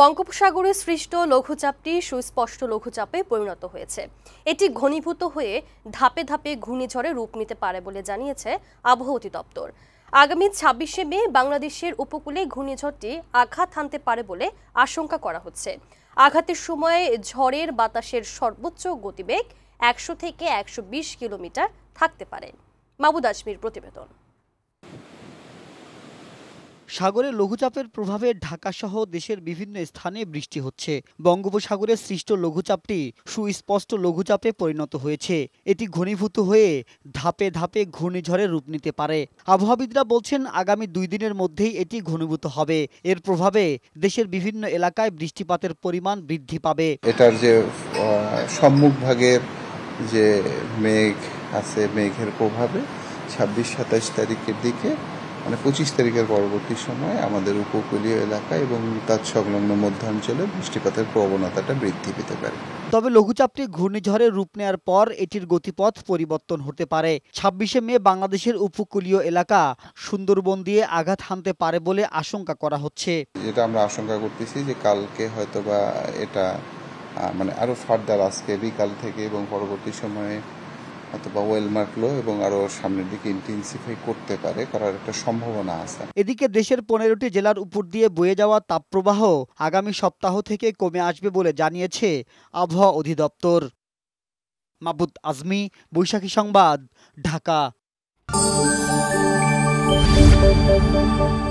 বঙ্গোপসাগরে সৃষ্ট লঘুচাপটি সুস্পষ্ট লঘুচাপে পরিণত হয়েছে এটি ঘনীভূত হয়ে ধাপে ধাপে ঘূর্ণিঝড়ে রূপ নিতে পারে বলে জানিয়েছে আবহাওয়া অধিদপ্তর আগামী ছাব্বিশে মে বাংলাদেশের উপকূলে ঘূর্ণিঝড়টি আঘাত হানতে পারে বলে আশঙ্কা করা হচ্ছে আঘাতের সময়ে ঝড়ের বাতাসের সর্বোচ্চ গতিবেগ একশো থেকে একশো কিলোমিটার থাকতে পারে মাবুদ আজমির প্রতিবেদন সাগরে লঘুচাপের প্রভাবে ঢাকাসহ দেশের বিভিন্ন স্থানে বৃষ্টি হচ্ছে বঙ্গোপসাগরে সৃষ্ট লঘুচাপটি সুস্পষ্ট লঘুচাপে পরিণত হয়েছে এটি ঘনীভূত হয়ে ধাপে ধাপে ঘূর্ণিঝড়ে রূপ নিতে পারে আবহাওয়াবিদরা বলছেন আগামী দুই দিনের মধ্যেই এটি ঘনীভূত হবে এর প্রভাবে দেশের বিভিন্ন এলাকায় বৃষ্টিপাতের পরিমাণ বৃদ্ধি পাবে এটার যে সম্মুখভাগের যে মেঘ আছে মেঘের প্রভাবে ছাব্বিশ সাতাশ তারিখের দিকে মানে পঁচিশ তারিখের পরবর্তী সময় আমাদের উপকূলীয় এলাকা এবং তার সংলগ্ন মধ্যাঞ্চলে বৃষ্টিপাতের প্রবণতাটা বৃদ্ধি পেতে পারে তবে লঘুচাপটি ঘূর্ণিঝড়ে রূপ নেওয়ার পর এটির গতিপথ পরিবর্তন হতে পারে ছাব্বিশে মে বাংলাদেশের উপকূলীয় এলাকা সুন্দরবন দিয়ে আঘাত হানতে পারে বলে আশঙ্কা করা হচ্ছে যেটা আমরা আশঙ্কা করতেছি যে কালকে হয়তোবা এটা মানে আরও ফার্দার আজকে বিকাল থেকে এবং পরবর্তী সময়ে অথবা ওয়েল মার্কলো এবং আরও সামনের দিকে ইন্টেন্সিফাই করতে পারে করার একটা সম্ভাবনা আছে এদিকে দেশের পনেরোটি জেলার উপর দিয়ে বয়ে যাওয়া তাপপ্রবাহ আগামী সপ্তাহ থেকে কমে আসবে বলে জানিয়েছে আবহাওয়া অধিদপ্তর মাবুদ আজমি বৈশাখী সংবাদ ঢাকা